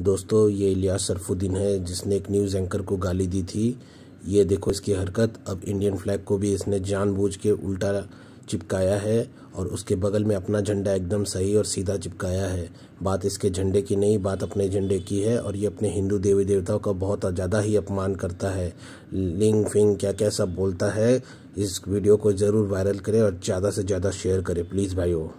दोस्तों ये इलियास सरफुद्दीन है जिसने एक न्यूज़ एंकर को गाली दी थी ये देखो इसकी हरकत अब इंडियन फ्लैग को भी इसने जानबूझ के उल्टा चिपकाया है और उसके बगल में अपना झंडा एकदम सही और सीधा चिपकाया है बात इसके झंडे की नहीं बात अपने झंडे की है और ये अपने हिंदू देवी देवताओं का बहुत ज़्यादा ही अपमान करता है लिंग फिंग क्या क्या सब बोलता है इस वीडियो को ज़रूर वायरल करें और ज़्यादा से ज़्यादा शेयर करें प्लीज़ भाइयों